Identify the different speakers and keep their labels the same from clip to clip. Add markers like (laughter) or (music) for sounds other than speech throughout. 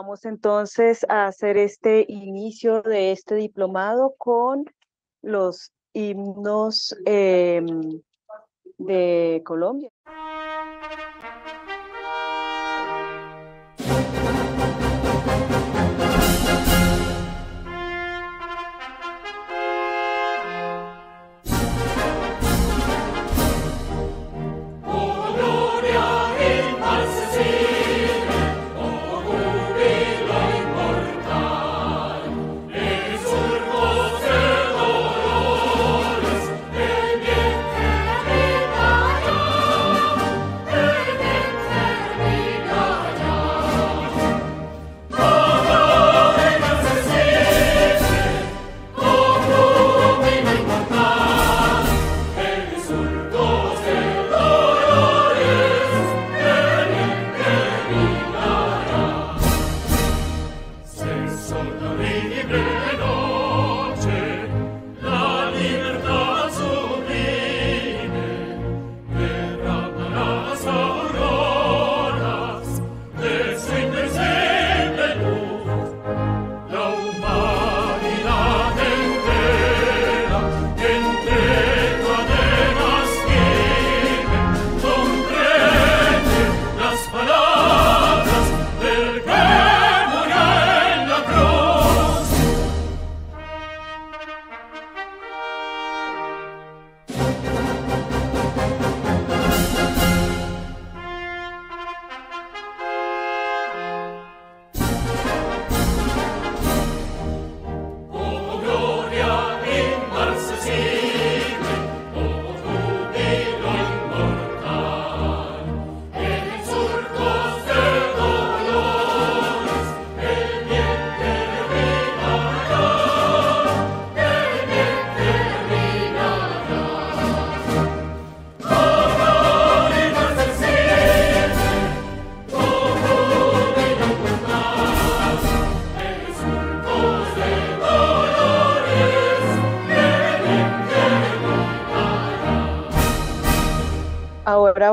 Speaker 1: Vamos entonces a hacer este inicio de este diplomado con los himnos em, de Colombia.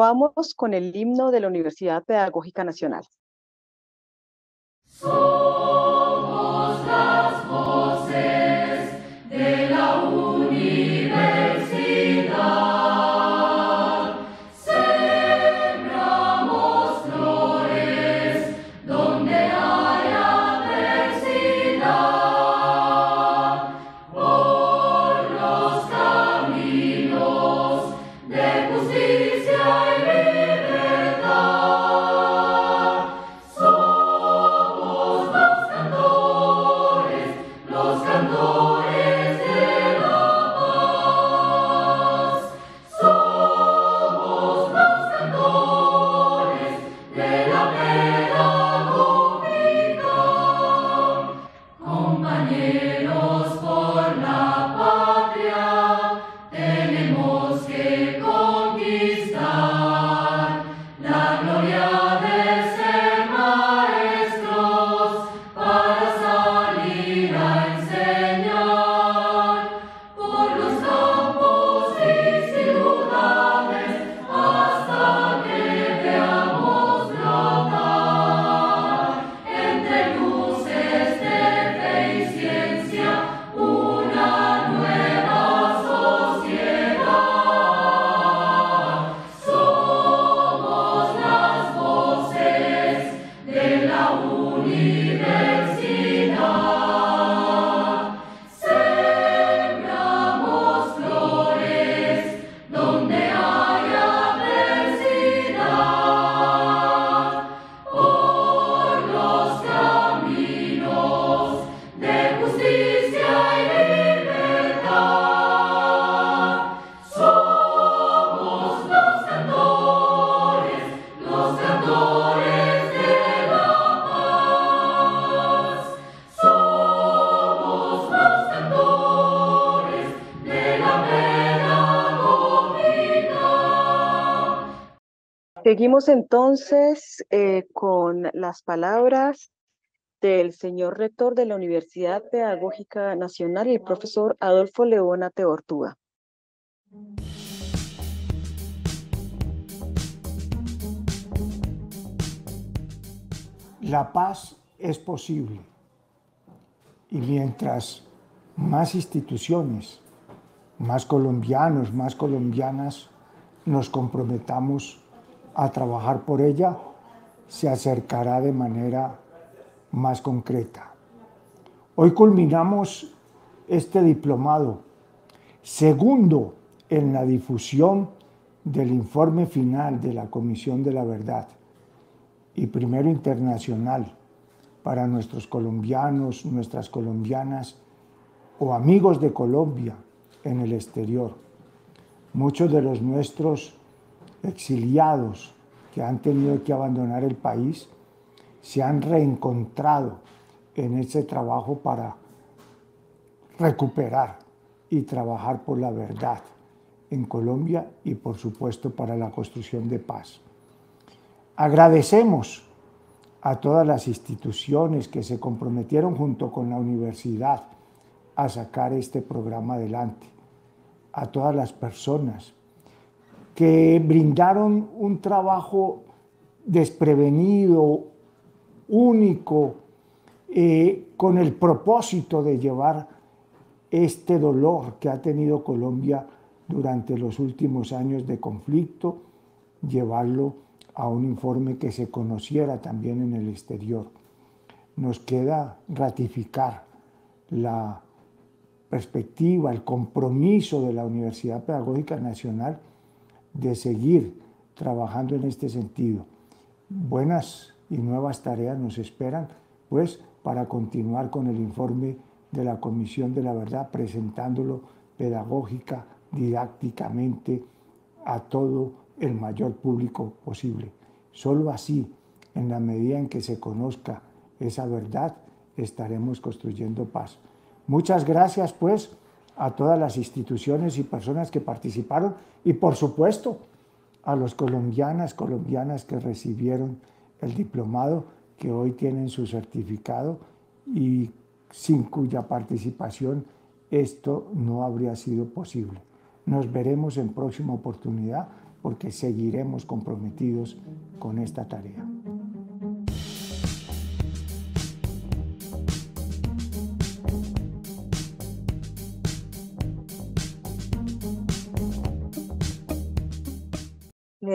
Speaker 1: Vamos con el himno de la Universidad Pedagógica Nacional. Seguimos entonces eh, con las palabras del señor rector de la Universidad Pedagógica Nacional, el profesor Adolfo Leona Teortuga.
Speaker 2: La paz es posible y mientras más instituciones, más colombianos, más colombianas nos comprometamos a trabajar por ella, se acercará de manera más concreta. Hoy culminamos este diplomado, segundo en la difusión del informe final de la Comisión de la Verdad y primero internacional para nuestros colombianos, nuestras colombianas o amigos de Colombia en el exterior. Muchos de los nuestros exiliados que han tenido que abandonar el país se han reencontrado en ese trabajo para recuperar y trabajar por la verdad en Colombia y por supuesto para la construcción de paz. Agradecemos a todas las instituciones que se comprometieron junto con la universidad a sacar este programa adelante, a todas las personas que brindaron un trabajo desprevenido, único, eh, con el propósito de llevar este dolor que ha tenido Colombia durante los últimos años de conflicto, llevarlo a un informe que se conociera también en el exterior. Nos queda ratificar la perspectiva, el compromiso de la Universidad Pedagógica Nacional de seguir trabajando en este sentido. Buenas y nuevas tareas nos esperan, pues, para continuar con el informe de la Comisión de la Verdad, presentándolo pedagógica, didácticamente, a todo el mayor público posible. Solo así, en la medida en que se conozca esa verdad, estaremos construyendo paz. Muchas gracias, pues a todas las instituciones y personas que participaron y por supuesto a los colombianas, colombianas que recibieron el diplomado, que hoy tienen su certificado y sin cuya participación esto no habría sido posible. Nos veremos en próxima oportunidad porque seguiremos comprometidos con esta tarea.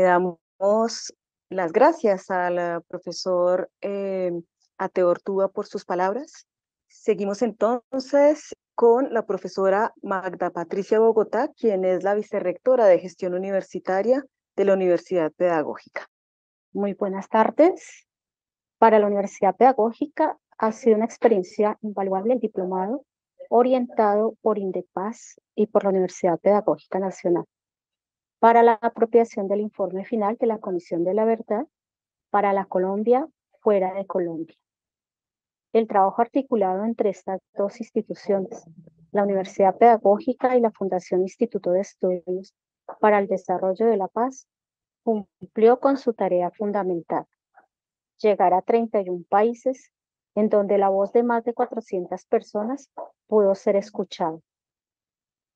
Speaker 1: damos las gracias al profesor Ateor eh, Ateortúa por sus palabras. Seguimos entonces con la profesora Magda Patricia Bogotá, quien es la vicerrectora de gestión universitaria de la Universidad Pedagógica. Muy
Speaker 3: buenas tardes. Para la Universidad Pedagógica ha sido una experiencia invaluable el diplomado orientado por INDEPAS y por la Universidad Pedagógica Nacional para la apropiación del informe final de la Comisión de la Verdad para la Colombia fuera de Colombia. El trabajo articulado entre estas dos instituciones, la Universidad Pedagógica y la Fundación Instituto de Estudios para el Desarrollo de la Paz, cumplió con su tarea fundamental, llegar a 31 países en donde la voz de más de 400 personas pudo ser escuchada.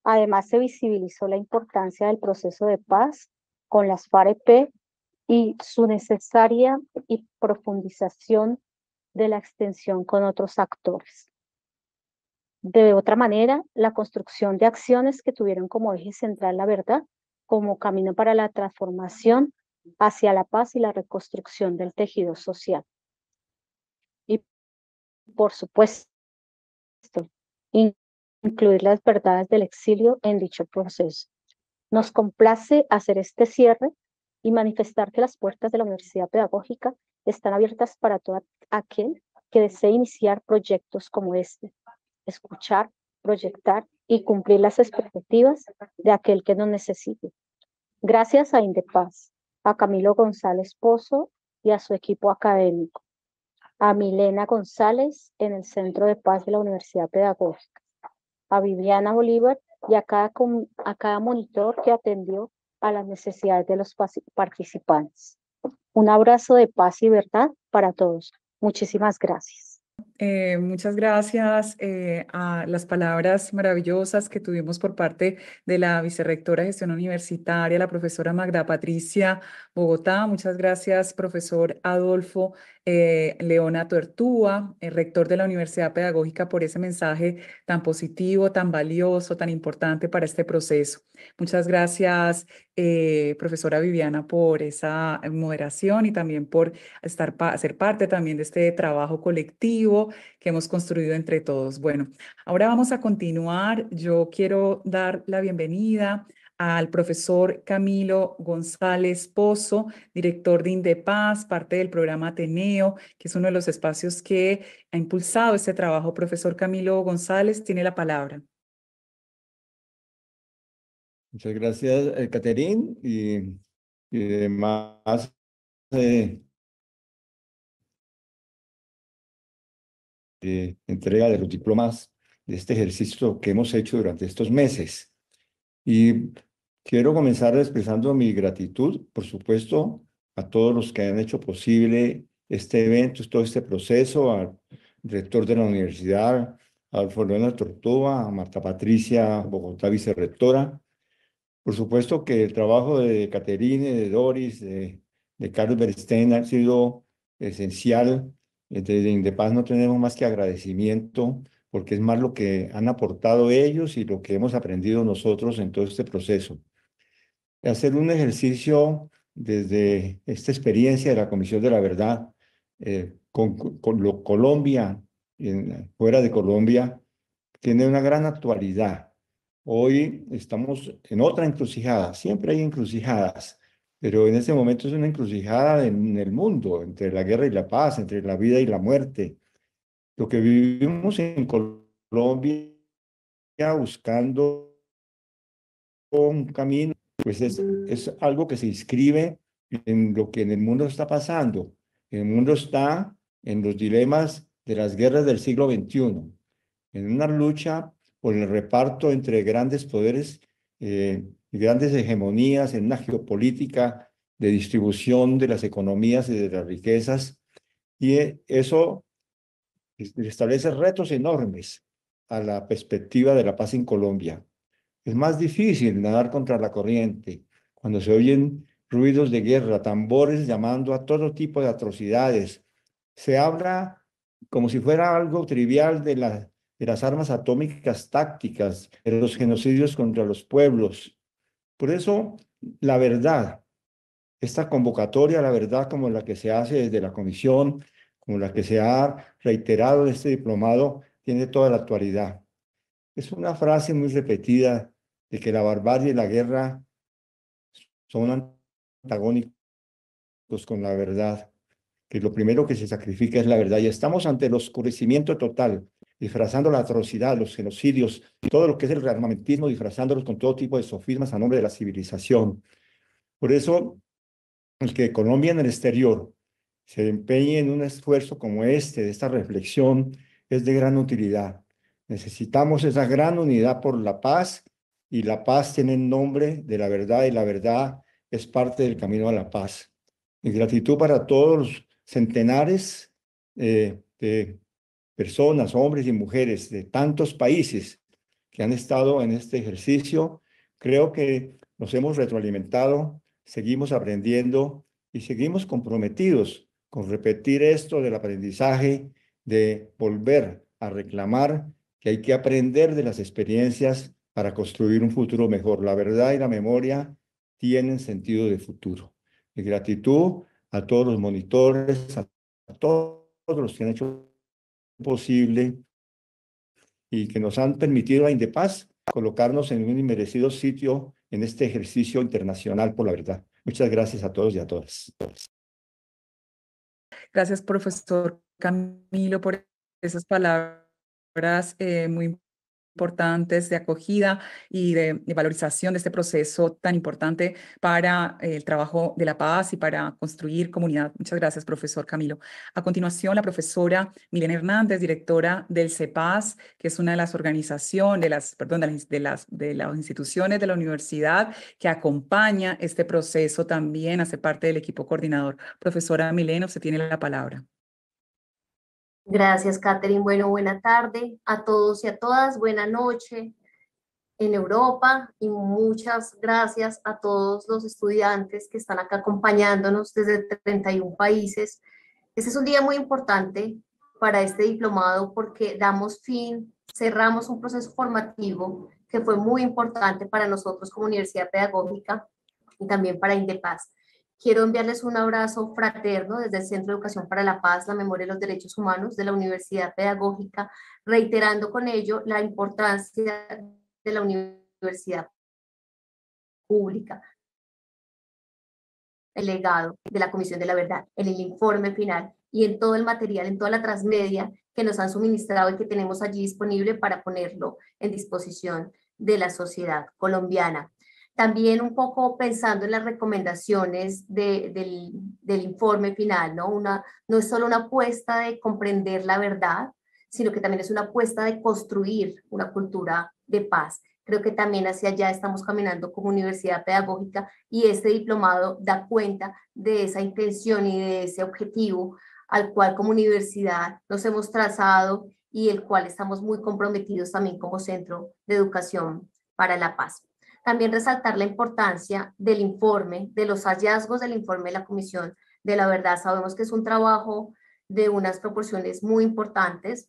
Speaker 3: Además, se visibilizó la importancia del proceso de paz con las FAREP y su necesaria y profundización de la extensión con otros actores. De otra manera, la construcción de acciones que tuvieron como eje central la verdad como camino para la transformación hacia la paz y la reconstrucción del tejido social. Y por supuesto, incluir las verdades del exilio en dicho proceso. Nos complace hacer este cierre y manifestar que las puertas de la Universidad Pedagógica están abiertas para todo aquel que desee iniciar proyectos como este, escuchar, proyectar y cumplir las expectativas de aquel que nos necesite. Gracias a Indepaz, a Camilo González Pozo y a su equipo académico, a Milena González en el Centro de Paz de la Universidad Pedagógica a Viviana Bolívar y a cada, a cada monitor que atendió a las necesidades de los participantes. Un abrazo de paz y verdad para todos. Muchísimas gracias.
Speaker 4: Eh, muchas gracias eh, a las palabras maravillosas que tuvimos por parte de la vicerrectora de gestión universitaria, la profesora Magda Patricia Bogotá. Muchas gracias, profesor Adolfo eh, Leona Tortúa, el rector de la Universidad Pedagógica, por ese mensaje tan positivo, tan valioso, tan importante para este proceso. Muchas gracias, profesora Viviana, por esa moderación y también por estar ser parte también de este trabajo colectivo que hemos construido entre todos. Bueno, ahora vamos a continuar. Yo quiero dar la bienvenida al profesor Camilo González Pozo, director de Indepaz, parte del programa Ateneo, que es uno de los espacios que ha impulsado este trabajo. Profesor Camilo González tiene la palabra.
Speaker 5: Muchas gracias, eh, Caterín, y, demás eh, entrega de los diplomas de este ejercicio que hemos hecho durante estos meses. Y quiero comenzar expresando mi gratitud, por supuesto, a todos los que han hecho posible este evento, todo este proceso, al rector de la universidad, al Fernando Tortuga, a Marta Patricia Bogotá, vicerrectora. Por supuesto que el trabajo de Caterine, de Doris, de, de Carlos Berstein ha sido esencial desde Indepaz no tenemos más que agradecimiento porque es más lo que han aportado ellos y lo que hemos aprendido nosotros en todo este proceso. Hacer un ejercicio desde esta experiencia de la Comisión de la Verdad eh, con, lo, Colombia, en, fuera de Colombia, tiene una gran actualidad. Hoy estamos en otra encrucijada, siempre hay encrucijadas, pero en este momento es una encrucijada en el mundo, entre la guerra y la paz, entre la vida y la muerte. Lo que vivimos en Colombia buscando un camino, pues es, es algo que se inscribe en lo que en el mundo está pasando. El mundo está en los dilemas de las guerras del siglo XXI, en una lucha por el reparto entre grandes poderes eh, grandes hegemonías en una geopolítica de distribución de las economías y de las riquezas, y eh, eso establece retos enormes a la perspectiva de la paz en Colombia. Es más difícil nadar contra la corriente cuando se oyen ruidos de guerra, tambores llamando a todo tipo de atrocidades. Se habla como si fuera algo trivial de, de las armas atómicas tácticas, de los genocidios contra los pueblos, por eso, la verdad, esta convocatoria la verdad como la que se hace desde la comisión, como la que se ha reiterado en este diplomado, tiene toda la actualidad. Es una frase muy repetida de que la barbarie y la guerra son antagónicos con la verdad, que lo primero que se sacrifica es la verdad. Y estamos ante el oscurecimiento total disfrazando la atrocidad, los genocidios, todo lo que es el rearmamentismo, disfrazándolos con todo tipo de sofismas a nombre de la civilización. Por eso, el que Colombia en el exterior se empeñe en un esfuerzo como este, de esta reflexión, es de gran utilidad. Necesitamos esa gran unidad por la paz y la paz tiene el nombre de la verdad y la verdad es parte del camino a la paz. Mi gratitud para todos los centenares eh, de personas, hombres y mujeres de tantos países que han estado en este ejercicio, creo que nos hemos retroalimentado, seguimos aprendiendo y seguimos comprometidos con repetir esto del aprendizaje, de volver a reclamar que hay que aprender de las experiencias para construir un futuro mejor. La verdad y la memoria tienen sentido de futuro. Y gratitud a todos los monitores, a todos los que han hecho posible y que nos han permitido a Indepaz colocarnos en un inmerecido sitio en este ejercicio internacional por la verdad. Muchas gracias a todos y a todas.
Speaker 4: Gracias, profesor Camilo, por esas palabras eh, muy importantes importantes de acogida y de, valorización de este proceso tan importante para el trabajo de la paz y para construir comunidad. Muchas gracias, profesor Camilo. A continuación, la profesora Milena Hernández, directora del CEPAS, que es una de las organizaciones, de las, perdón, de las, de las, de las instituciones de la universidad que acompaña este proceso también, hace parte del equipo coordinador. Profesora Milena, usted tiene la palabra.
Speaker 6: Gracias, Catherine. Bueno, buena tarde a todos y a todas. Buena noche en Europa y muchas gracias a todos los estudiantes que están acá acompañándonos desde 31 países. Este es un día muy importante para este diplomado porque damos fin, cerramos un proceso formativo que fue muy importante para nosotros como Universidad Pedagógica y también para Indepaz. Quiero enviarles un abrazo fraterno desde el Centro de Educación para la Paz, la Memoria de los Derechos Humanos de la Universidad Pedagógica, reiterando con ello la importancia de la universidad pública, el legado de la Comisión de la Verdad, en el informe final y en todo el material, en toda la transmedia que nos han suministrado y que tenemos allí disponible para ponerlo en disposición de la sociedad colombiana. También un poco pensando en las recomendaciones del, informe final, ¿no? Una, no es solo una apuesta de comprender la verdad, sino que también es una apuesta de construir una cultura de paz. Creo que también hacia allá estamos caminando como universidad pedagógica y este diplomado da cuenta de esa intención y de ese objetivo al cual como universidad nos hemos trazado y el cual estamos muy comprometidos también como Centro de Educación para la Paz. También resaltar la importancia del informe, de los hallazgos del informe de la Comisión de la Verdad. Sabemos que es un trabajo de unas proporciones muy importantes,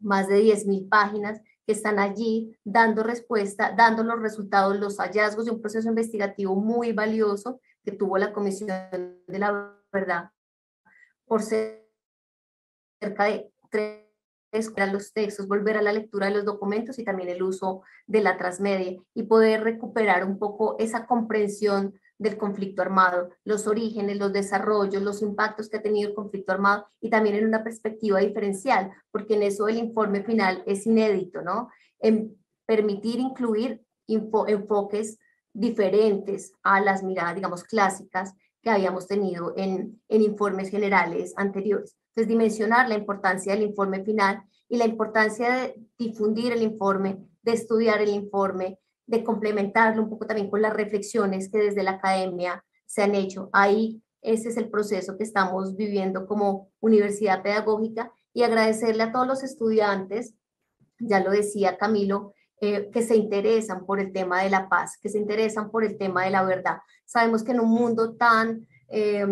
Speaker 6: más de 10.000 páginas que están allí dando respuesta, dando los resultados, los hallazgos de un proceso investigativo muy valioso que tuvo la Comisión de la Verdad por cerca de tres escuchar los textos, volver a la lectura de los documentos y también el uso de la transmedia y poder recuperar un poco esa comprensión del conflicto armado, los orígenes, los desarrollos, los impactos que ha tenido el conflicto armado y también en una perspectiva diferencial, porque en eso el informe final es inédito, ¿no? En permitir incluir enfoques diferentes a las miradas, digamos, clásicas que habíamos tenido en informes generales anteriores. Entonces, dimensionar la importancia del informe final y la importancia de difundir el informe, de estudiar el informe, de complementarlo un poco también con las reflexiones que desde la academia se han hecho. Ahí ese es el proceso que estamos viviendo como universidad pedagógica y agradecerle a todos los estudiantes, ya lo decía Camilo, eh, que se interesan por el tema de la paz, que se interesan por el tema de la verdad. Sabemos que en un mundo tan, eh,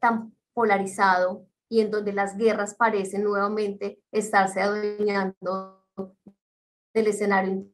Speaker 6: tan polarizado, y en donde las guerras parecen nuevamente estarse adueñando del escenario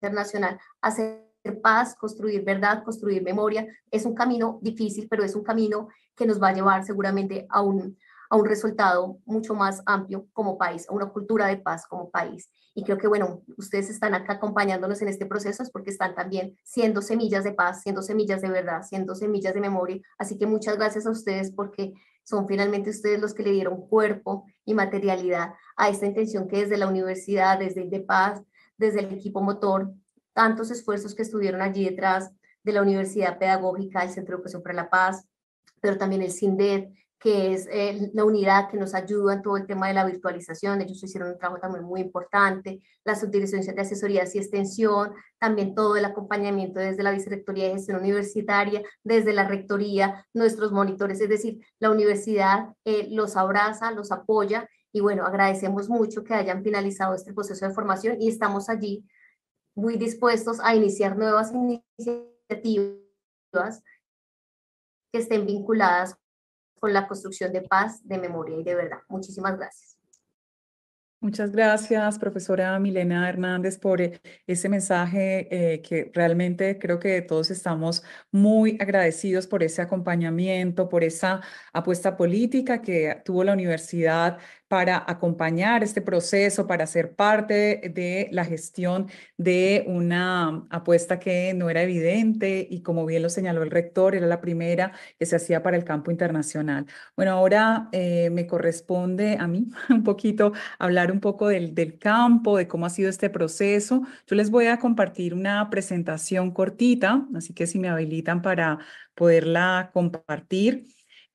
Speaker 6: internacional. Hacer paz, construir verdad, construir memoria, es un camino difícil, pero es un camino que nos va a llevar seguramente a un, a un resultado mucho más amplio como país, a una cultura de paz como país. Y creo que, bueno, ustedes están acá acompañándonos en este proceso es porque están también siendo semillas de paz, siendo semillas de verdad, siendo semillas de memoria. Así que muchas gracias a ustedes porque son finalmente ustedes los que le dieron cuerpo y materialidad a esta intención que desde la universidad, desde el paz desde el equipo motor, tantos esfuerzos que estuvieron allí detrás de la Universidad Pedagógica, el Centro de Educación para la Paz, pero también el SINDED que es eh, la unidad que nos ayuda en todo el tema de la virtualización. Ellos hicieron un trabajo también muy importante. Las subdirección de asesorías y extensión, también todo el acompañamiento desde la Vicerrectoría de Gestión Universitaria, desde la Rectoría, nuestros monitores, es decir, la universidad eh, los abraza, los apoya. Y bueno, agradecemos mucho que hayan finalizado este proceso de formación y estamos allí muy dispuestos a iniciar nuevas iniciativas que estén vinculadas con la construcción de paz, de memoria y de verdad. Muchísimas gracias.
Speaker 4: Muchas gracias, profesora Milena Hernández, por eh, ese mensaje eh, que realmente creo que todos estamos muy agradecidos por ese acompañamiento, por esa apuesta política que tuvo la universidad para acompañar este proceso, para ser parte de la gestión de una apuesta que no era evidente y como bien lo señaló el rector, era la primera que se hacía para el campo internacional. Bueno, ahora eh, me corresponde a mí (laughs) un poquito hablar un poco del campo, de cómo ha sido este proceso. Yo les voy a compartir una presentación cortita, así que si me habilitan para poderla compartir.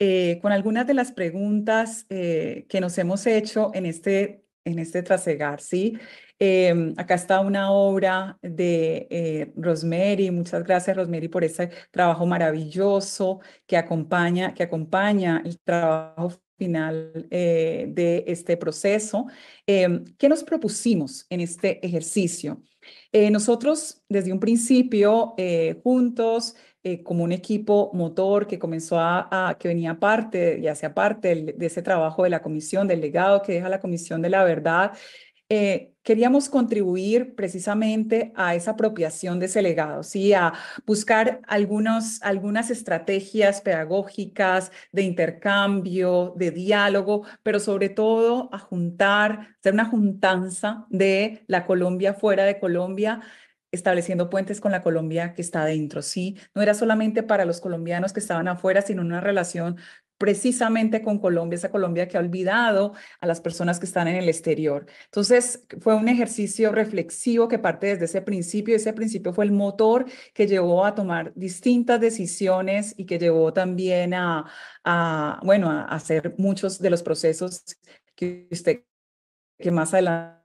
Speaker 4: Eh, con algunas de las preguntas eh, que nos hemos hecho en este, en este trasegar, ¿sí? Em, acá está una obra de eh, Rosemary. Muchas gracias, Rosemary, por ese trabajo maravilloso que acompaña, que acompaña el trabajo final de este proceso. Em, ¿Qué nos propusimos en este ejercicio? Eh, nosotros desde un principio, eh, juntos, eh, como un equipo motor que comenzó a, que venía parte y hacía parte de, de ese trabajo de la comisión, del legado que deja la comisión de la verdad, eh, queríamos contribuir precisamente a esa apropiación de ese legado, ¿sí? a buscar algunas estrategias pedagógicas de intercambio, de diálogo, pero sobre todo a juntar, hacer una juntanza de la Colombia fuera de Colombia estableciendo puentes con la Colombia que está adentro, ¿sí? No era solamente para los colombianos que estaban afuera, sino una relación precisamente con Colombia, esa Colombia que ha olvidado a las personas que están en el exterior. Entonces, fue un ejercicio reflexivo que parte desde ese principio, ese principio fue el motor que llevó a tomar distintas decisiones y que llevó también a, bueno, a hacer muchos de los procesos que usted, que más adelante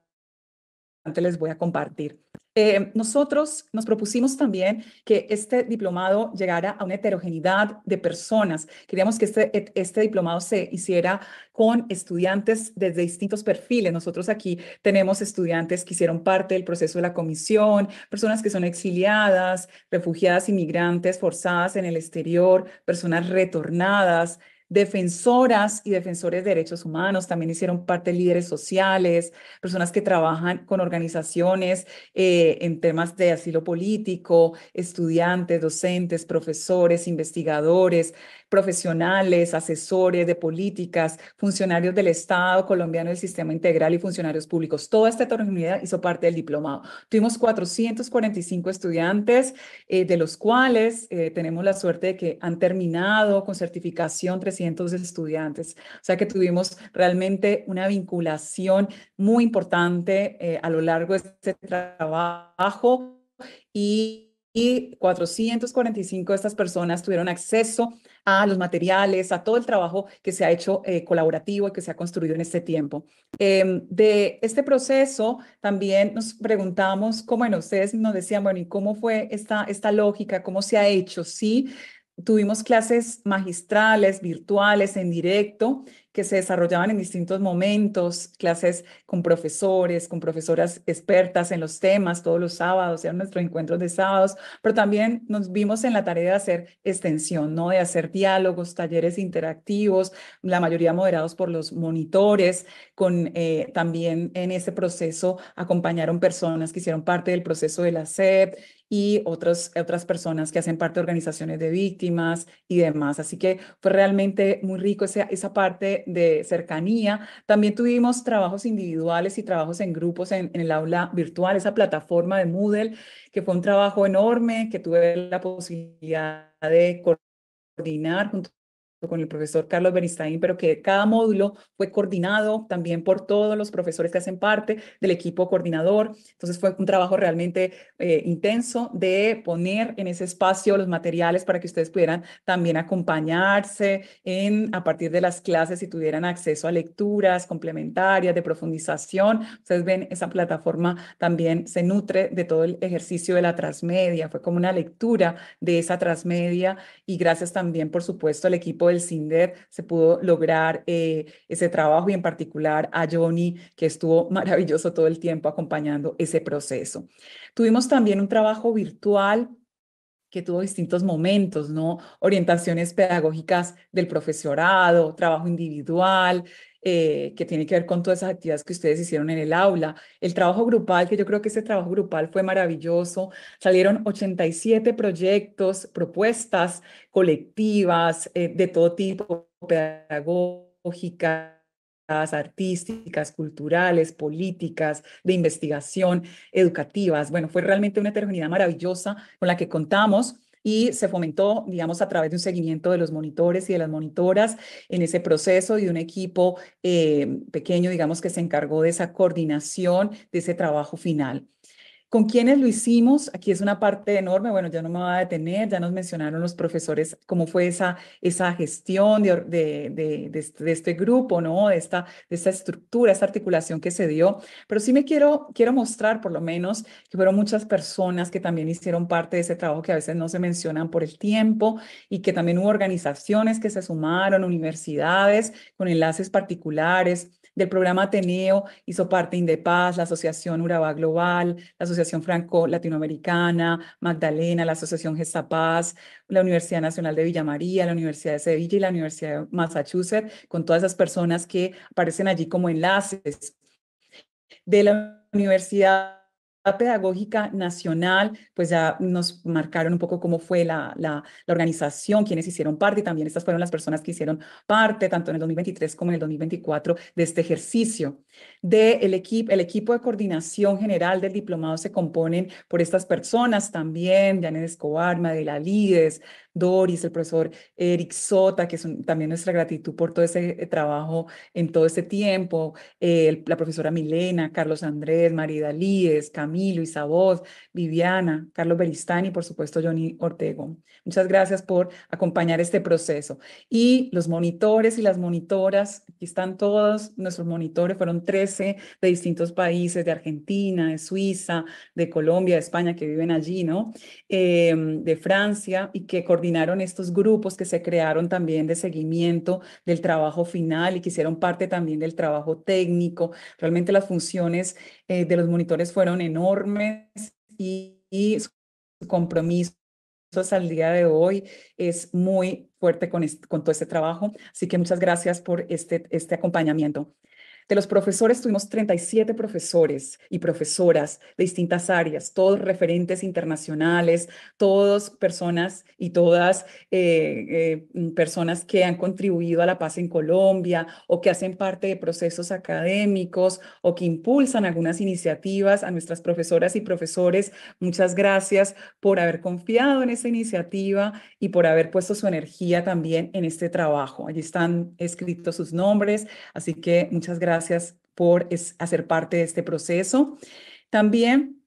Speaker 4: les voy a compartir. Eh, nosotros nos propusimos también que este diplomado llegara a una heterogeneidad de personas. Queríamos que este, este diplomado se hiciera con estudiantes desde distintos perfiles. Nosotros aquí tenemos estudiantes que hicieron parte del proceso de la comisión, personas que son exiliadas, refugiadas, inmigrantes forzadas en el exterior, personas retornadas, defensoras y defensores de derechos humanos, también hicieron parte líderes sociales, personas que trabajan con organizaciones eh, en temas de asilo político, estudiantes, docentes, profesores, investigadores, profesionales, asesores de políticas, funcionarios del Estado colombiano del sistema integral y funcionarios públicos. Toda esta heterogeneidad hizo parte del diplomado. Tuvimos 445 estudiantes, eh, de los cuales eh, tenemos la suerte de que han terminado con certificación 300 estudiantes. O sea que tuvimos realmente una vinculación muy importante eh, a lo largo de este trabajo y y 445 de estas personas tuvieron acceso a los materiales, a todo el trabajo que se ha hecho eh, colaborativo y que se ha construido en este tiempo. Em, de este proceso también nos preguntamos, como en ustedes nos decían, bueno, ¿y cómo fue esta, esta lógica? ¿Cómo se ha hecho? Sí, tuvimos clases magistrales, virtuales, en directo, que se desarrollaban en distintos momentos, clases con profesores, con profesoras expertas en los temas todos los sábados, eran nuestros encuentros de sábados, pero también nos vimos en la tarea de hacer extensión, ¿no? De hacer diálogos, talleres interactivos, la mayoría moderados por los monitores, con eh, también en ese proceso acompañaron personas que hicieron parte del proceso de la cep y otras, personas que hacen parte de organizaciones de víctimas y demás. Así que fue realmente muy rico esa, esa parte de cercanía. También tuvimos trabajos individuales y trabajos en grupos en, en el aula virtual, esa plataforma de Moodle, que fue un trabajo enorme, que tuve la posibilidad de coordinar junto con el profesor Carlos Beristain, pero que cada módulo fue coordinado también por todos los profesores que hacen parte del equipo coordinador. Entonces fue un trabajo realmente eh, intenso de poner en ese espacio los materiales para que ustedes pudieran también acompañarse en, a partir de las clases y tuvieran acceso a lecturas complementarias, de profundización. Ustedes ven, esa plataforma también se nutre de todo el ejercicio de la transmedia. Fue como una lectura de esa transmedia y gracias también, por supuesto, al equipo de el CINDER se pudo lograr eh, ese trabajo y en particular a Johnny, que estuvo (laughs) maravilloso todo el tiempo acompañando ese proceso. Tuvimos también un trabajo virtual que tuvo distintos momentos, ¿no? Orientaciones pedagógicas del profesorado, trabajo individual, eh, que tiene que ver con todas esas actividades que ustedes hicieron en el aula. El trabajo grupal, que yo creo que ese trabajo grupal fue maravilloso. Salieron 87 proyectos, propuestas colectivas eh, de todo tipo, pedagógicas artísticas, culturales, políticas, de investigación, educativas. Bueno, fue realmente una heterogeneidad maravillosa con la que contamos y se fomentó, digamos, a través de un seguimiento de los monitores y de las monitoras en ese proceso y de un equipo eh, pequeño, digamos, que se encargó de esa coordinación, de ese trabajo final. ¿Con quiénes lo hicimos? Aquí es una parte enorme, bueno, ya no me va a detener, ya nos mencionaron los profesores cómo fue esa, esa gestión de, este, de, este, grupo, ¿no? De esta, de esta estructura, esta articulación que se dio, pero sí me quiero, quiero mostrar por lo menos que fueron muchas personas que también hicieron parte de ese trabajo que a veces no se mencionan por el tiempo y que también hubo organizaciones que se sumaron, universidades con enlaces particulares, del programa Ateneo, hizo parte Indepaz, la Asociación Urabá Global, la Asociación Franco-Latinoamericana, Magdalena, la Asociación Gestapaz, la Universidad Nacional de Villa María, la Universidad de Sevilla y la Universidad de Massachusetts, con todas esas personas que aparecen allí como enlaces de la universidad la pedagógica nacional, pues ya nos marcaron un poco cómo fue la, la, la, organización, quienes hicieron parte, y también estas fueron las personas que hicieron parte, tanto en el 2023 como en el 2024, de este ejercicio del equipo, el equipo de coordinación general del diplomado se componen por estas personas también, Janet Escobar, Madela Lídez Doris, el profesor Eric Sota, que es también nuestra gratitud por todo ese eh, trabajo en todo este tiempo, eh, la profesora Milena, Carlos Andrés, María Lídez Camilo Isaboz, Viviana, Carlos Beristán y por supuesto Johnny Ortego. Muchas gracias por acompañar este proceso. Y los monitores y las monitoras, aquí están todos, nuestros monitores fueron 13 de distintos países, de Argentina, de Suiza, de Colombia, de España, que viven allí, ¿no? Em, de Francia, y que coordinaron estos grupos que se crearon también de seguimiento del trabajo final y que hicieron parte también del trabajo técnico. Realmente las funciones eh, de los monitores fueron enormes y, su compromiso al día de hoy es muy fuerte con, con todo este trabajo. Así que muchas gracias por este, este acompañamiento. De los profesores tuvimos 37 profesores y profesoras de distintas áreas, todos referentes internacionales, todos personas y todas eh, eh, mm, personas que han contribuido a la paz en Colombia o que hacen parte de procesos académicos o que impulsan algunas iniciativas. A nuestras profesoras y profesores, muchas gracias por haber confiado en esta iniciativa y por haber puesto su energía también en este trabajo. Allí están escritos sus nombres, así que muchas gracias gracias por hacer parte de este proceso. También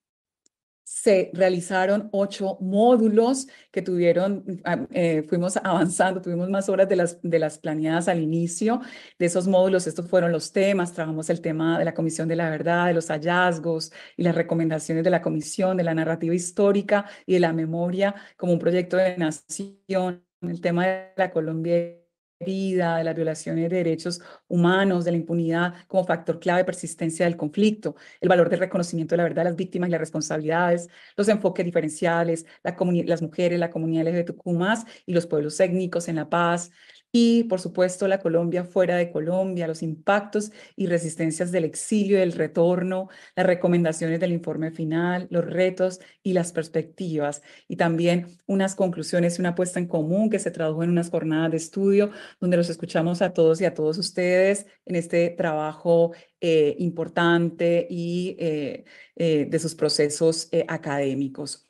Speaker 4: se realizaron ocho módulos que tuvieron, ah, eh, fuimos avanzando, tuvimos más horas de las, de las planeadas al inicio de esos módulos. Estos fueron los temas, trabajamos el tema de la Comisión de la Verdad, de los hallazgos y las recomendaciones de la Comisión, de la narrativa histórica y de la memoria como un proyecto de nación, el tema de la Colombia vida, de las violaciones de derechos humanos, de la impunidad como factor clave de persistencia del conflicto, el valor del reconocimiento de la verdad de las víctimas y las responsabilidades, los enfoques diferenciales, las mujeres, las comunidades de LGBTQ+, y los pueblos étnicos en la paz, y, por supuesto, la Colombia fuera de Colombia, los impactos y resistencias del exilio y del retorno, las recomendaciones del informe final, los retos y las perspectivas, y también unas conclusiones y una apuesta en común que se tradujo en unas jornadas de estudio donde los escuchamos a todos y a todos ustedes en este trabajo eh, importante y eh, eh, de sus procesos académicos.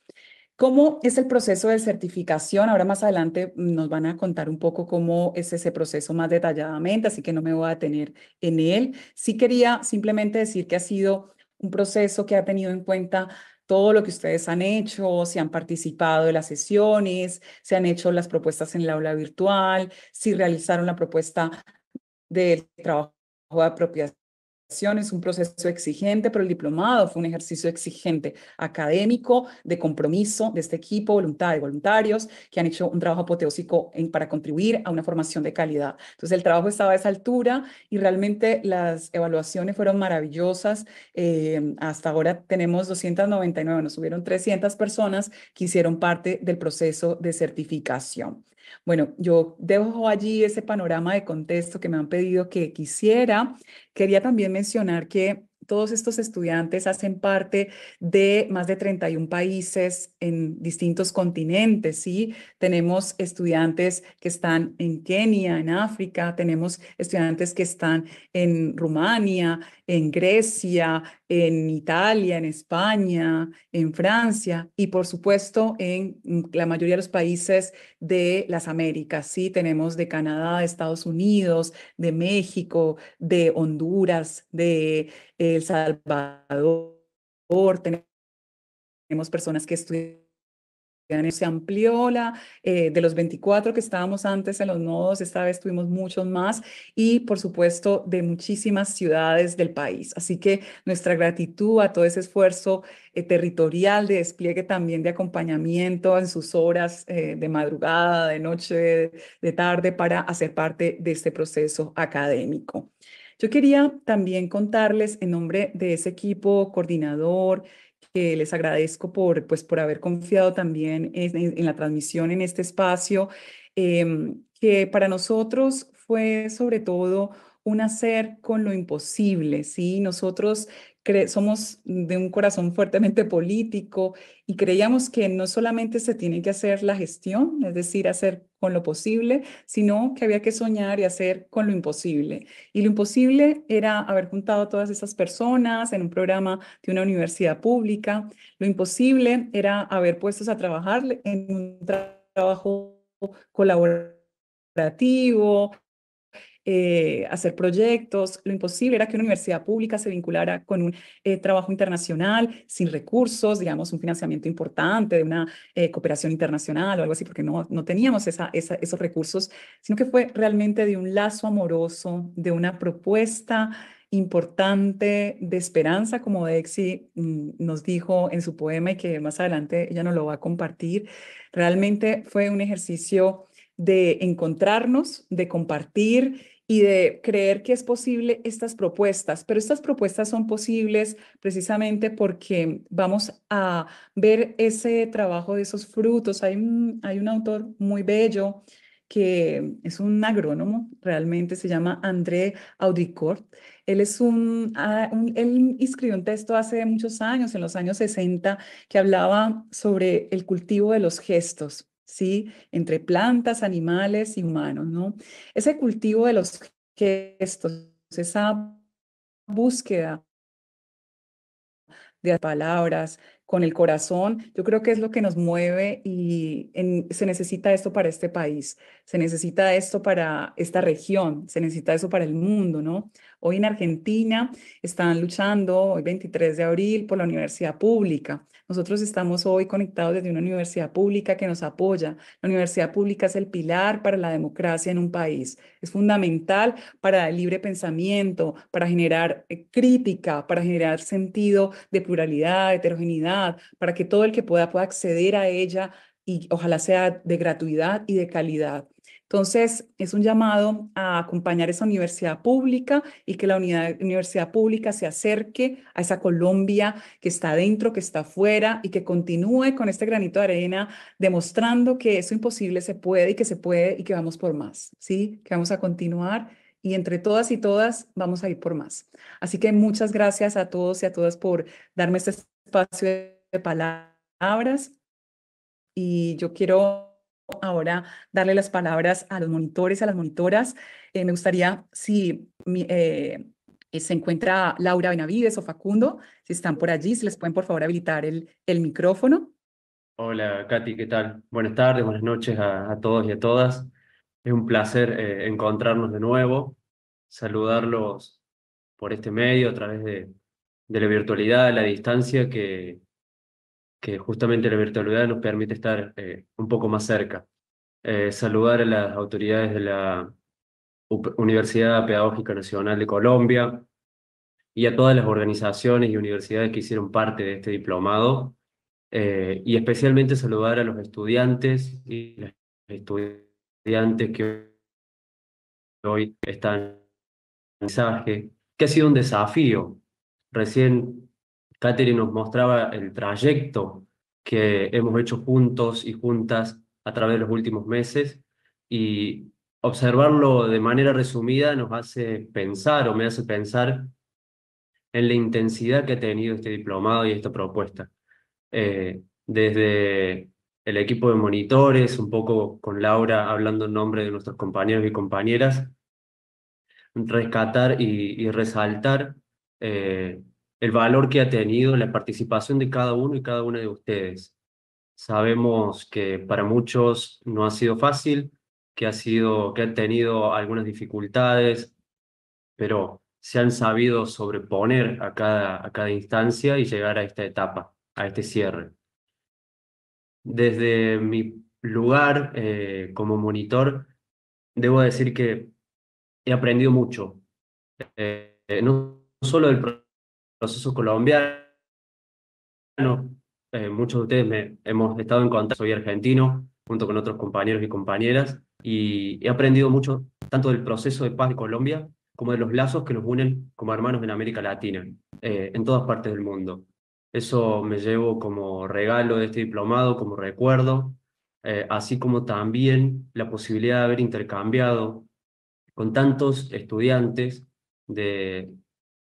Speaker 4: ¿Cómo es el proceso de certificación? Ahora más adelante nos van a contar un poco cómo es ese proceso más detalladamente, así que no me voy a detener en él. Sí quería simplemente decir que ha sido un proceso que ha tenido en cuenta todo lo que ustedes han hecho, si han participado de las sesiones, si han hecho las propuestas en la aula virtual, si realizaron la propuesta del trabajo de apropiación es un proceso exigente, pero el diplomado fue un ejercicio exigente, académico, de compromiso de este equipo, voluntad de voluntarios, que han hecho un trabajo apoteósico en, para contribuir a una formación de calidad. Entonces, el trabajo estaba a esa altura y realmente las evaluaciones fueron maravillosas. Eh, hasta ahora tenemos 299, nos subieron 300 personas que hicieron parte del proceso de certificación. Bueno, yo dejo allí ese panorama de contexto que me han pedido que quisiera. Quería también mencionar que todos estos estudiantes hacen parte de más de 31 países en distintos continentes, ¿sí? Tenemos estudiantes que están en Kenia, en África, tenemos estudiantes que están en Rumania, en Grecia, en Italia, en España, en Francia y por supuesto en mm, la mayoría de los países de las Américas. Sí, tenemos de Canadá, de Estados Unidos, de México, de Honduras, de El Salvador. Tenemos personas que estudian se amplió la, eh, de los 24 que estábamos antes en los nodos, esta vez tuvimos muchos más y por supuesto de muchísimas ciudades del país. Así que nuestra gratitud a todo ese esfuerzo eh, territorial de despliegue también de acompañamiento en sus horas eh, de madrugada, de noche, de tarde para hacer parte de este proceso académico. Yo quería también contarles en nombre de ese equipo coordinador, les agradezco por, pues, por haber confiado también en, la transmisión en este espacio, em, que para nosotros fue sobre todo un hacer con lo imposible, ¿sí? Nosotros somos de un corazón fuertemente político y creíamos que no solamente se tiene que hacer la gestión, es decir, hacer con lo posible, sino que había que soñar y hacer con lo imposible. Y lo imposible era haber juntado a todas esas personas en un programa de una universidad pública. Lo imposible era haber puestos a trabajar en un trabajo colaborativo eh, hacer proyectos. Lo imposible era que una universidad pública se vinculara con un eh, trabajo internacional sin recursos, digamos, un financiamiento importante de una eh, cooperación internacional o algo así, porque no, no teníamos esos recursos, sino que fue realmente de un lazo amoroso, de una propuesta importante de esperanza, como Dexi mm, nos dijo en su poema y que más adelante ella nos lo va a compartir. Realmente fue un ejercicio de encontrarnos, de compartir y de creer que es posible estas propuestas, pero estas propuestas son posibles precisamente porque vamos a ver ese trabajo de esos frutos. Hay un, hay un autor muy bello que es un agrónomo, realmente se llama André Audicor, Él, es ah, él escribió un texto hace muchos años, en los años 60, que hablaba sobre el cultivo de los gestos. ¿sí? Entre plantas, animales y humanos, ¿no? Ese cultivo de los gestos, esa búsqueda de palabras, con el corazón, yo creo que es lo que nos mueve y se necesita esto para este país, se necesita esto para esta región, se necesita eso para el mundo, ¿no? Hoy en Argentina están luchando, hoy 23 de abril, por la universidad pública. Nosotros estamos hoy conectados desde una universidad pública que nos apoya. La universidad pública es el pilar para la democracia en un país. Es fundamental para el libre pensamiento, para generar eh, crítica, para generar sentido de pluralidad, de heterogeneidad, para que todo el que pueda pueda acceder a ella y ojalá sea de gratuidad y de calidad. Entonces, es un llamado a acompañar esa universidad pública y que la universidad pública se acerque a esa Colombia que está dentro, que está afuera y que continúe con este granito de arena demostrando que eso imposible se puede y que se puede y que vamos por más, ¿sí? Que vamos a continuar y entre todas y todas vamos a ir por más. Así que muchas gracias a todos y a todas por darme este espacio de palabras y yo quiero ahora darle las palabras a los monitores, a las monitoras. Eh, me gustaría, si eh, eh, se encuentra Laura Benavides o Facundo, si están por allí, si les pueden por favor habilitar el, micrófono.
Speaker 7: Hola, Katy, ¿qué tal? Buenas tardes, buenas noches a, todos y a todas. Es un placer encontrarnos de nuevo, saludarlos por este medio a través de, de la virtualidad, de la distancia, que, que justamente la virtualidad nos permite estar eh, un poco más cerca. Eh, saludar a las autoridades de la Universidad Pedagógica Nacional de Colombia y a todas las organizaciones y universidades que hicieron parte de este diplomado, eh, y especialmente saludar a los estudiantes y las estudiantes que hoy están en mensaje, que ha sido un desafío. Recién Catherine nos mostraba el trayecto que hemos hecho juntos y juntas a través de los últimos meses y observarlo de manera resumida nos hace pensar o me hace pensar en la intensidad que ha tenido este diplomado y esta propuesta. Eh, desde el equipo de monitores, un poco con Laura hablando en nombre de nuestros compañeros y compañeras, rescatar y, resaltar eh, el valor que ha tenido la participación de cada uno y cada una de ustedes. Sabemos que para muchos no ha sido fácil, que, ha sido, que han tenido algunas dificultades, pero se han sabido sobreponer a cada, a cada instancia y llegar a esta etapa, a este cierre. Desde mi lugar eh, como monitor, debo decir que he aprendido mucho, eh, no solo del proceso colombiano. Eh, muchos de ustedes me, hemos estado en contacto, soy argentino, junto con otros compañeros y compañeras, y he aprendido mucho tanto del proceso de paz de Colombia como de los lazos que nos unen como hermanos en América Latina, eh, en todas partes del mundo. Eso me llevo como regalo de este diplomado, como recuerdo, eh, así como también la posibilidad de haber intercambiado con tantos estudiantes de,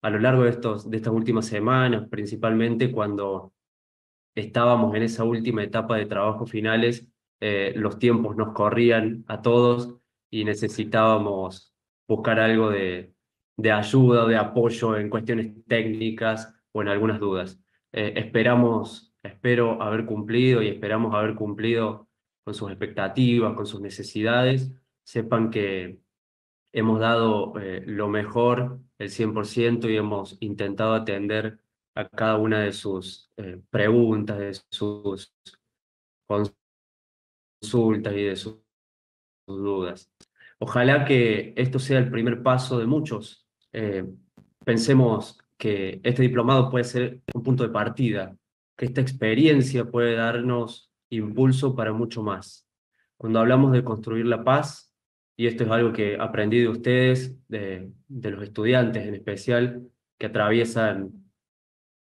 Speaker 7: a lo largo de, estos, de estas últimas semanas, principalmente cuando estábamos en esa última etapa de trabajos finales, eh, los tiempos nos corrían a todos y necesitábamos buscar algo de, ayuda, de apoyo en cuestiones técnicas o en algunas dudas. Eh, esperamos, espero haber cumplido y esperamos haber cumplido con sus expectativas, con sus necesidades. Sepan que hemos dado eh, lo mejor 100% y hemos intentado atender a cada una de sus eh, preguntas, de sus consultas y de sus, dudas. Ojalá que esto sea el primer paso de muchos. Eh, pensemos que este diplomado puede ser un punto de partida, que esta experiencia puede darnos impulso para mucho más. Cuando hablamos de construir la paz, y esto es algo que aprendí de ustedes, de, los estudiantes en especial, que atraviesan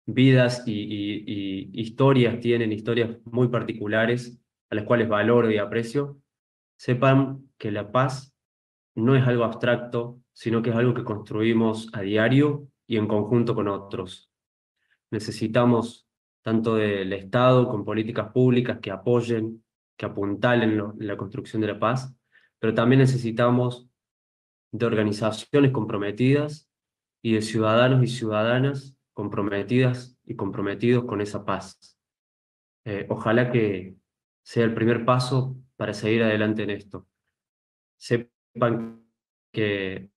Speaker 7: vidas y, historias, tienen historias muy particulares a las cuales valoro y aprecio, sepan que la paz no es algo abstracto, sino que es algo que construimos a diario y en conjunto con otros. Necesitamos tanto del Estado con políticas públicas que apoyen, que apuntalen la construcción de la paz, pero también necesitamos de organizaciones comprometidas y de ciudadanos y ciudadanas comprometidas y comprometidos con esa paz. Eh, ojalá que sea el primer paso para seguir adelante en esto. Sepan que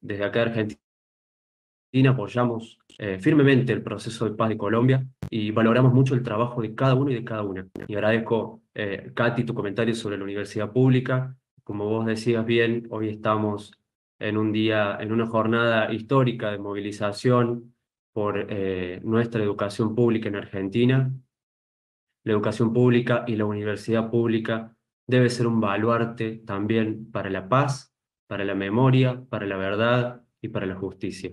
Speaker 7: desde acá de Argentina apoyamos eh, firmemente el proceso de paz de Colombia y valoramos mucho el trabajo de cada uno y de cada una. Y agradezco, eh, Katy, tu comentario sobre la universidad pública como vos decías bien, hoy estamos en un día, en una jornada histórica de movilización por eh, nuestra educación pública en Argentina. La educación pública y la universidad pública debe ser un baluarte también para la paz, para la memoria, para la verdad y para la justicia.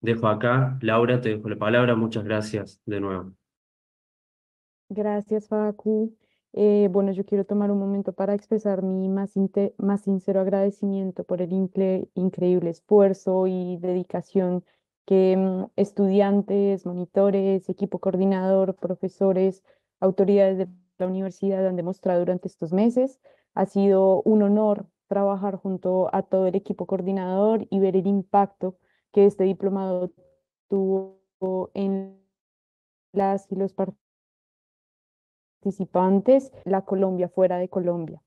Speaker 7: Dejo acá, Laura, te dejo la palabra. Muchas gracias de nuevo.
Speaker 8: Gracias, Facu. Eh, bueno, yo quiero tomar un momento para expresar mi más, más sincero agradecimiento por el increíble esfuerzo y dedicación que mm, estudiantes, monitores, equipo coordinador, profesores, autoridades de la universidad han demostrado durante estos meses. Ha sido un honor trabajar junto a todo el equipo coordinador y ver el impacto que este diplomado tuvo en las y los partidos participantes, la Colombia fuera de Colombia.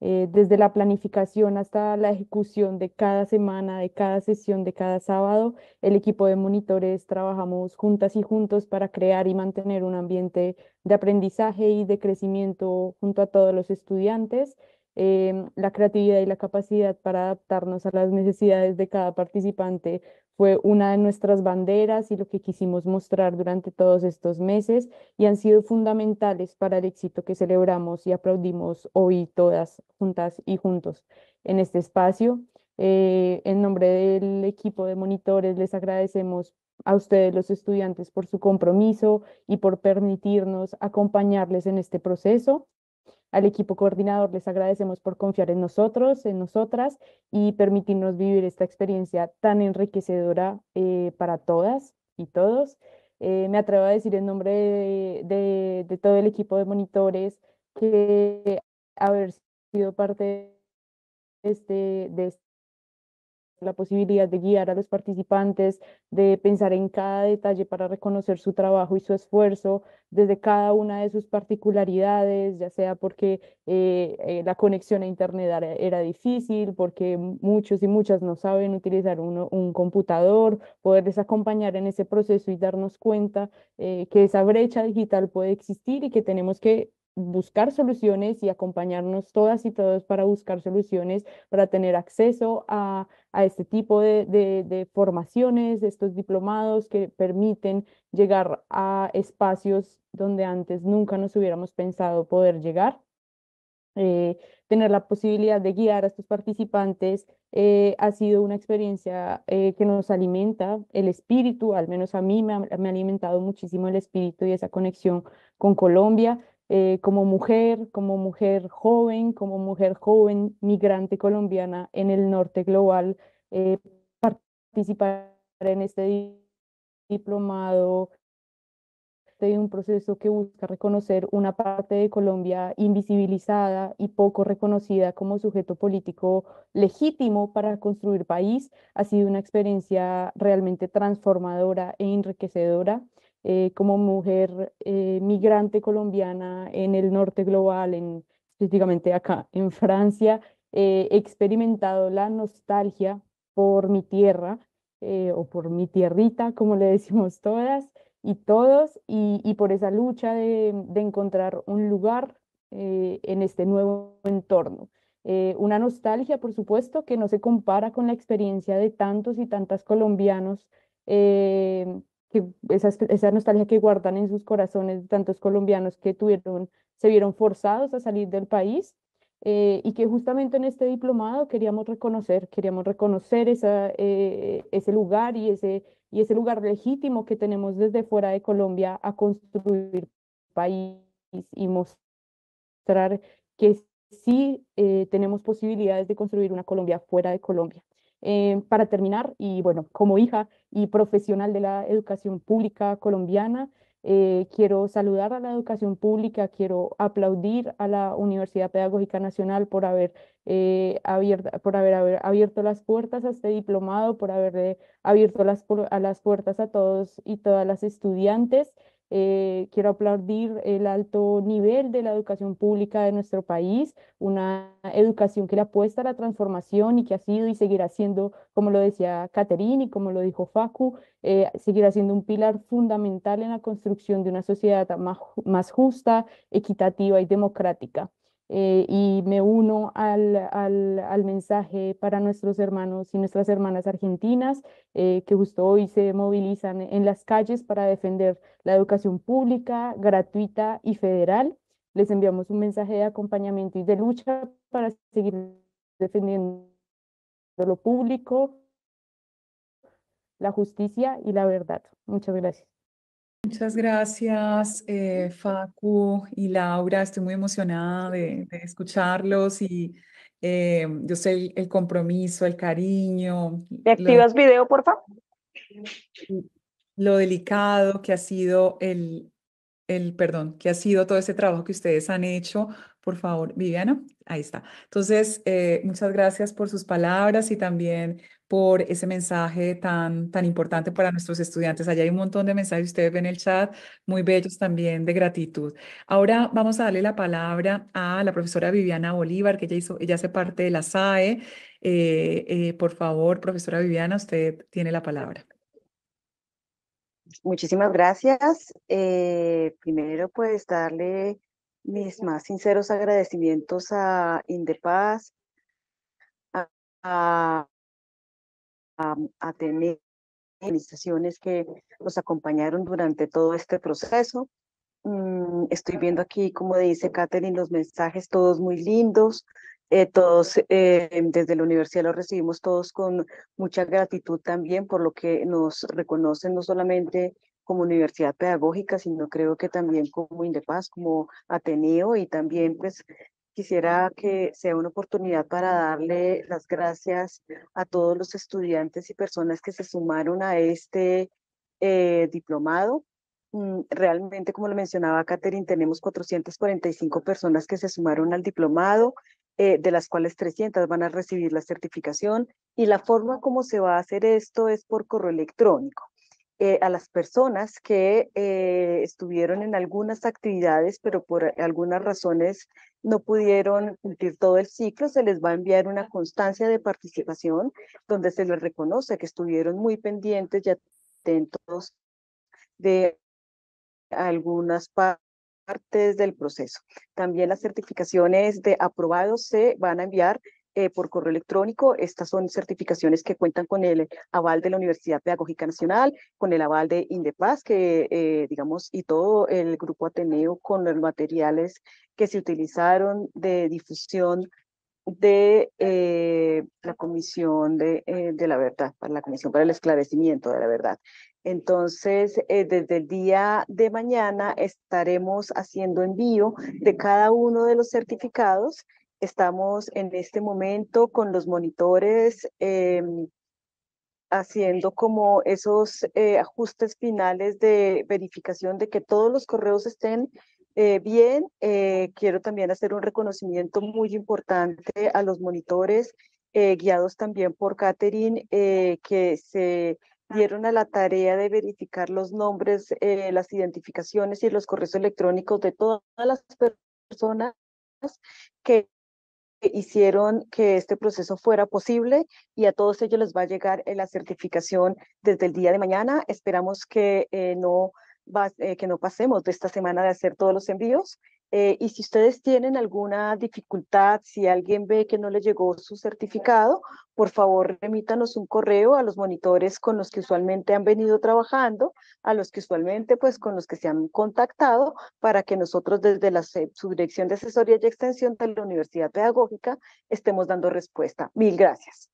Speaker 8: Eh, desde la planificación hasta la ejecución de cada semana, de cada sesión, de cada sábado, el equipo de monitores trabajamos juntas y juntos para crear y mantener un ambiente de aprendizaje y de crecimiento junto a todos los estudiantes. Em, la creatividad y la capacidad para adaptarnos a las necesidades de cada participante fue una de nuestras banderas y lo que quisimos mostrar durante todos estos meses y han sido fundamentales para el éxito que celebramos y aplaudimos hoy todas juntas y juntos en este espacio. Eh, en nombre del equipo de monitores les agradecemos a ustedes los estudiantes por su compromiso y por permitirnos acompañarles en este proceso. Al equipo coordinador les agradecemos por confiar en nosotros, en nosotras y permitirnos vivir esta experiencia tan enriquecedora eh, para todas y todos. Eh, me atrevo a decir en nombre de, todo el equipo de monitores que haber sido parte de este, de la posibilidad de guiar a los participantes, de pensar en cada detalle para reconocer su trabajo y su esfuerzo desde cada una de sus particularidades, ya sea porque eh, eh, la conexión a Internet era, difícil, porque muchos y muchas no saben utilizar un computador, poderles acompañar en ese proceso y darnos cuenta eh, que esa brecha digital puede existir y que tenemos que buscar soluciones y acompañarnos todas y todos para buscar soluciones, para tener acceso a, este tipo de, de, de, formaciones, estos diplomados que permiten llegar a espacios donde antes nunca nos hubiéramos pensado poder llegar. Eh, tener la posibilidad de guiar a estos participantes eh, ha sido una experiencia eh, que nos alimenta el espíritu, al menos a mí me ha alimentado muchísimo el espíritu y esa conexión con Colombia. Eh, como mujer, como mujer joven, como mujer joven migrante colombiana en el norte global, eh, participar en este diplomado de un proceso que busca reconocer una parte de Colombia invisibilizada y poco reconocida como sujeto político legítimo para construir país, ha sido una experiencia realmente transformadora e enriquecedora. Eh, como mujer eh, migrante colombiana en el norte global, en, específicamente acá en Francia, eh, he experimentado la nostalgia por mi tierra o por mi tierrita, como le (laughs) decimos todas y todos, y, por esa lucha de, encontrar un lugar en este nuevo entorno. una nostalgia, por supuesto, que no se compara con la experiencia de tantos y tantas colombianos esa, nostalgia que guardan en sus corazones tantos colombianos que tuvieron, se vieron forzados a salir del país eh, y que justamente en este diplomado queríamos reconocer, queríamos reconocer esa, eh, ese lugar y ese, y ese lugar legítimo que tenemos desde fuera de Colombia a construir país y mostrar que sí eh, tenemos posibilidades de construir una Colombia fuera de Colombia. Eh, para terminar, y bueno, como hija y profesional de la educación pública colombiana, eh, quiero saludar a la educación pública, quiero aplaudir a la Universidad Pedagógica Nacional por haber, eh, por haber, abierto las puertas a este diplomado, por haber abierto las, a las puertas a todos y todas las estudiantes. Eh, quiero aplaudir el alto nivel de la educación pública de nuestro país, una educación que le apuesta a la transformación y que ha sido y seguirá siendo, como lo decía Caterine y como lo dijo Facu, eh, seguirá siendo un pilar fundamental en la construcción de una sociedad más justa, equitativa y democrática. Eh, y me uno al, al, al, mensaje para nuestros hermanos y nuestras hermanas argentinas eh, que justo hoy se movilizan en las calles para defender la educación pública, gratuita y federal. Les enviamos un mensaje de acompañamiento y de lucha para seguir defendiendo lo público, la justicia y la verdad. Muchas gracias. Muchas
Speaker 4: gracias, eh, Facu y Laura. Estoy muy emocionada de, escucharlos y eh, yo sé el, compromiso, el cariño. ¿Me activas video, por favor? Lo delicado que ha sido el, el, perdón, que ha sido todo ese trabajo que ustedes han hecho. Por favor, Viviana, ahí está. Entonces, eh, muchas gracias por sus palabras y también por ese mensaje tan, tan importante para nuestros estudiantes. Allá hay un montón de mensajes, ustedes ven el chat, muy bellos también, de gratitud. Ahora vamos a darle la palabra a la profesora Viviana Bolívar, que ya hizo, ella hace parte de la SAE. Eh, eh, por favor, profesora Viviana, usted tiene la palabra.
Speaker 1: Muchísimas gracias. Eh, primero, pues darle mis más sinceros agradecimientos a Indepaz, a a, tener organizaciones que nos acompañaron durante todo este proceso. Mm, estoy viendo aquí, como dice Catherine, los mensajes todos muy lindos. Eh, todos eh, desde la universidad los recibimos todos con mucha gratitud también por lo que nos reconocen no solamente como universidad pedagógica, sino creo que también como Indepaz, como Ateneo y también pues Quisiera que sea una oportunidad para darle las gracias a todos los estudiantes y personas que se sumaron a este eh, diplomado. Mm, realmente, como lo mencionaba Catherine, tenemos 445 personas que se sumaron al diplomado, eh, de las cuales 300 van a recibir la certificación. Y la forma como se va a hacer esto es por correo electrónico. Eh, a las personas que estuvieron en algunas actividades, pero por algunas razones no pudieron cumplir todo el ciclo, se les va a enviar una constancia de participación donde se les reconoce que estuvieron muy pendientes y atentos de algunas partes del proceso. También las certificaciones de aprobados se van a enviar eh, por correo electrónico. Estas son certificaciones que cuentan con el aval de la Universidad Pedagógica Nacional, con el aval de Indepaz, que eh, digamos, y todo el grupo Ateneo con los materiales que se utilizaron de difusión de eh, la Comisión de, la Verdad, para la Comisión para el Esclarecimiento de la Verdad. Entonces, desde el día de mañana estaremos haciendo envío de cada uno de los certificados Estamos en este momento con los monitores em, haciendo como esos eh, ajustes finales de verificación de que todos los correos estén eh, bien. Eh, quiero también hacer un reconocimiento muy importante a los monitores guiados también por Catherine que se dieron a la tarea de verificar los nombres, las identificaciones y los correos electrónicos de todas las personas que hicieron que este proceso fuera posible y a todos ellos les va a llegar eh, la certificación desde el día de mañana. Esperamos que, eh, no, eh, que no pasemos de esta semana de hacer todos los envíos eh, y si ustedes tienen alguna dificultad, si alguien ve que no le llegó su certificado, por favor remítanos un correo a los monitores con los que usualmente han venido trabajando, a los que usualmente, pues con los que se han contactado, para que nosotros desde la Subdirección de Asesoría y Extensión de la Universidad Pedagógica estemos dando respuesta. Mil gracias.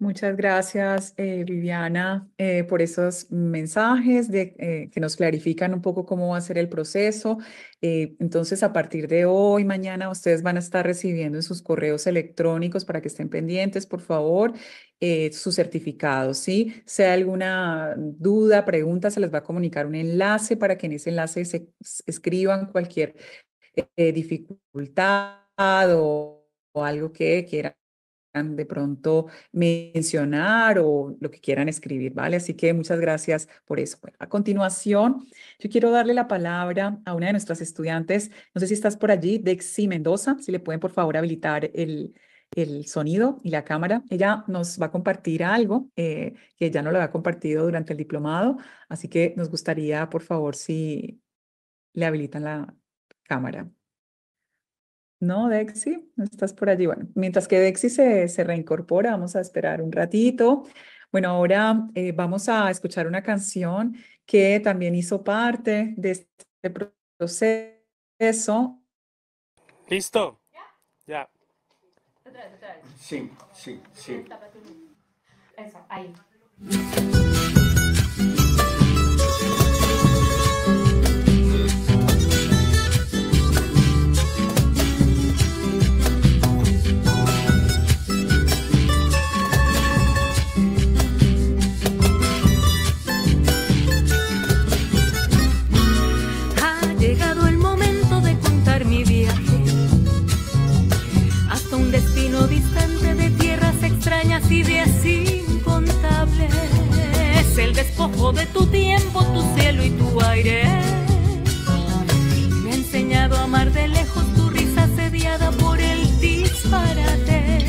Speaker 4: Muchas gracias, eh, Viviana, eh, por esos mensajes eh, que nos clarifican un poco cómo va a ser el proceso. entonces, a partir de hoy, mañana, ustedes van a estar recibiendo en sus correos electrónicos para que estén pendientes, por favor, sus certificados. ¿sí? Si hay alguna duda, pregunta, se les va a comunicar un enlace para que en ese enlace se escriban cualquier dificultad o algo que quieran de pronto mencionar o lo que quieran escribir, ¿vale? Así que muchas gracias por eso. a continuación, yo quiero darle la palabra a una de nuestras estudiantes, no sé si estás por allí, Dexi Mendoza, si le pueden por favor habilitar el, el sonido y la cámara. Ella nos va a compartir algo eh, que ya no lo había compartido durante el diplomado, así que nos gustaría, por favor, si le habilitan la cámara. No, Dexi, no estás por allí. Bueno, mientras que Dexi se, reincorpora, vamos a esperar un ratito. Bueno, ahora eh, vamos a escuchar una canción que también hizo parte de este proceso.
Speaker 7: ¿Listo? Ya.
Speaker 5: Sí, sí, sí. Eso, ahí.
Speaker 9: despojo de tu tiempo, tu cielo y tu aire. Me ha enseñado a amar de lejos tu risa sediada por el disparate.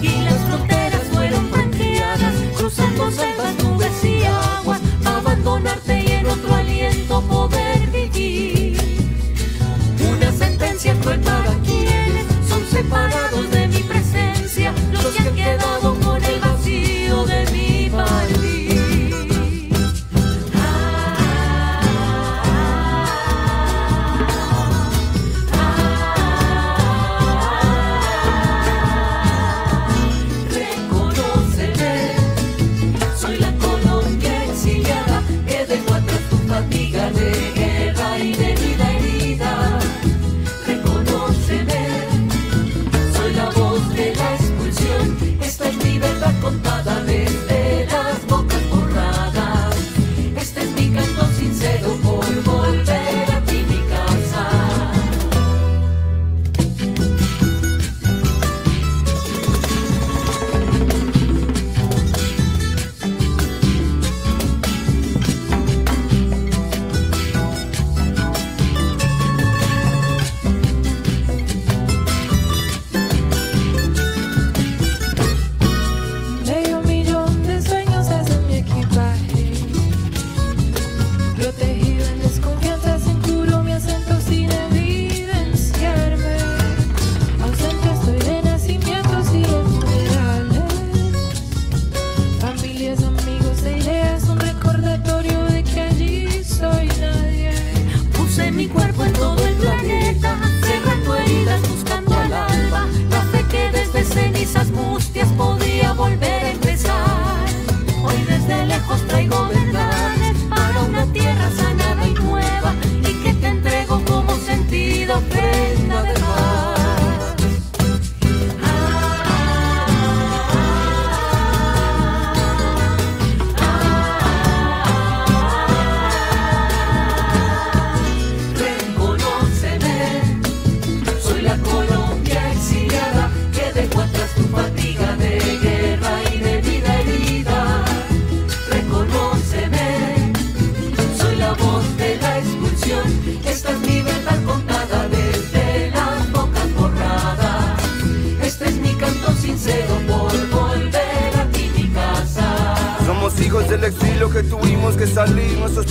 Speaker 9: Y las fronteras fueron franqueadas, cruzando selvas, nubes y aguas, abandonarte y en otro aliento poder vivir. Una sentencia fue para aquí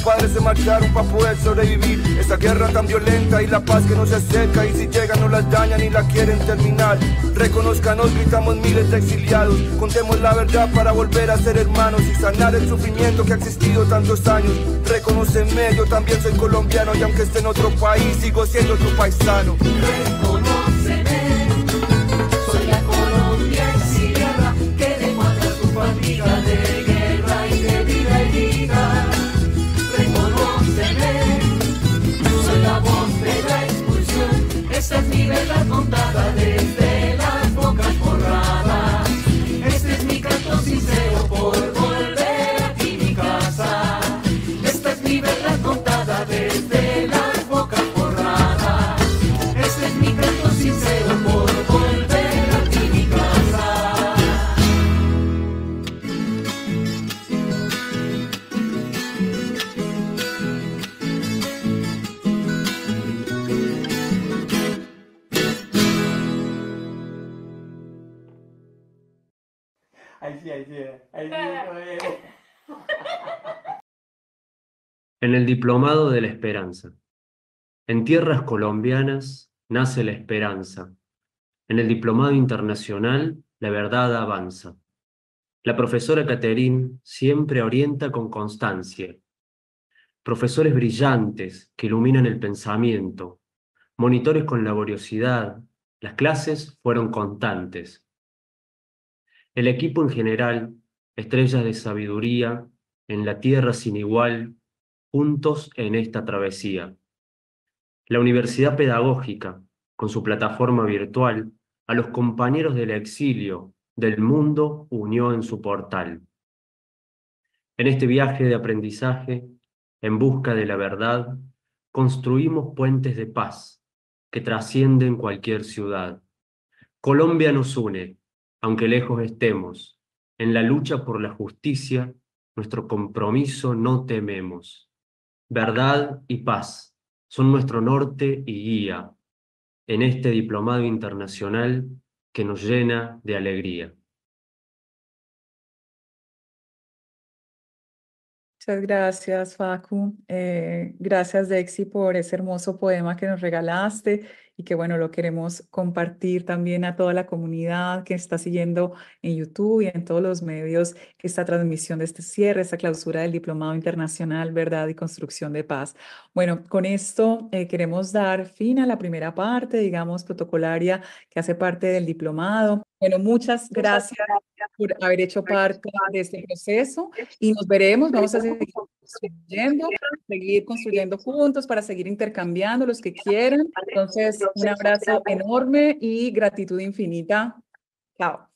Speaker 5: padres se marcharon para poder sobrevivir. esa guerra tan violenta y la paz que no se acerca. Y si llega no las dañan ni la quieren terminar. Reconozcanos, gritamos miles de exiliados. Contemos la verdad para volver a ser hermanos y sanar el sufrimiento que ha existido tantos años. Reconoceme, yo también soy colombiano y aunque esté en otro país, sigo siendo tu paisano.
Speaker 9: Estas es mi verdad de... desde
Speaker 7: Diplomado de la Esperanza. En tierras colombianas nace la esperanza. En el Diplomado Internacional la verdad avanza. La profesora Caterín siempre orienta con constancia. Profesores brillantes que iluminan el pensamiento. Monitores con laboriosidad. Las clases fueron constantes. El equipo en general, estrellas de sabiduría, en la tierra sin igual, juntos en esta travesía. La Universidad Pedagógica, con su plataforma virtual, a los compañeros del exilio del mundo unió en su portal. En este viaje de aprendizaje, en busca de la verdad, construimos puentes de paz que trascienden cualquier ciudad. Colombia nos une, aunque lejos estemos. En la lucha por la justicia, nuestro compromiso no tememos verdad y paz son nuestro norte y guía en este diplomado internacional que nos llena de alegría.
Speaker 4: Muchas gracias, Facu. Eh, gracias, Dexi, por ese hermoso poema que nos regalaste y que bueno, lo queremos compartir también a toda la comunidad que está siguiendo en YouTube y en todos los medios esta transmisión de este cierre, esta clausura del Diplomado Internacional Verdad y Construcción de Paz. Bueno, con esto eh, queremos dar fin a la primera parte, digamos, protocolaria que hace parte del diplomado. Bueno, muchas gracias por haber hecho parte de este proceso y nos veremos. Vamos a seguir construyendo, seguir construyendo juntos para seguir intercambiando los que quieran. Entonces, un abrazo enorme y gratitud infinita.
Speaker 10: Chao.